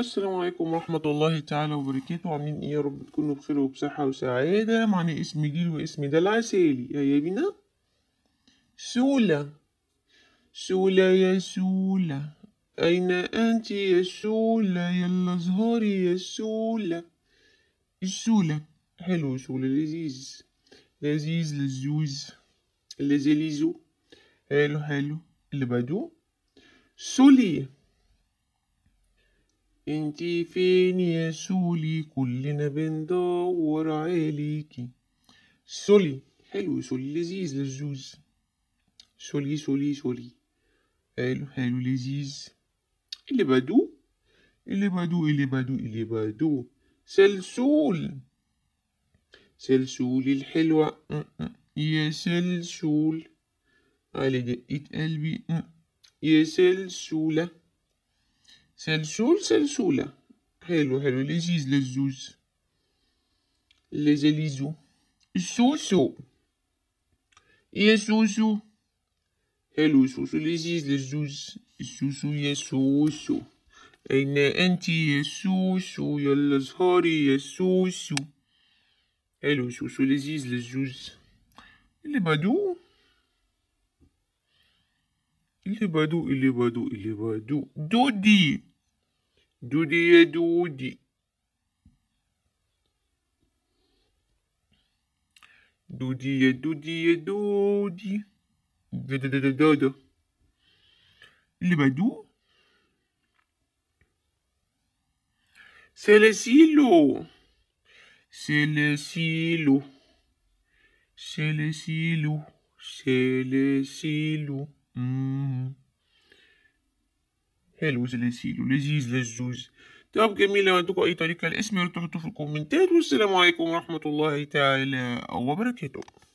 السلام عليكم ورحمة الله تعالى وبركاته عاملين ايه يا رب تكونوا بخير وبصحة وسعادة معنا اسم جيل واسم دلع سالي يا بينا سولة سولة يا سولة أين أنت يا سولة يلا ازهري يا سولة السولة حلو سولة لذيذ لذيذ لزوز اللي حلو حلو اللي بعده سولي انتي فين يا سولي كلنا بندور عليكي سولي حلو سولي لذيذ للزوز سولي سولي سولي حلو حلو لذيذ اللي بدو اللي بدو اللي بدو اللي بدو سلسول سلسول الحلوة أه، أه. يا سلسول على دقة قلبي أه. يا سلسولة سلسول سلسولة حلو حلو لذيذ للزوز لزليزو السوسو يا سوسو حلو سوسو لذيذ للزوز السوسو يا سوسو أين أنت يا سوسو يلا الأزهاري يا سوسو حلو سوسو لذيذ للزوز اللي بعدو il est badou, il est badou, il badou. Doudi Doudi et Doudi. Doudi et Doudi et Doudi. Dodo. Il Les badou. C'est le silo. C'est le silo. C'est حلو زي نسيلو لذيذ للزوز طب جميل لو عندكم اي طريقه للاسم يا ريت تحطوه في الكومنتات والسلام عليكم ورحمه الله تعالى وبركاته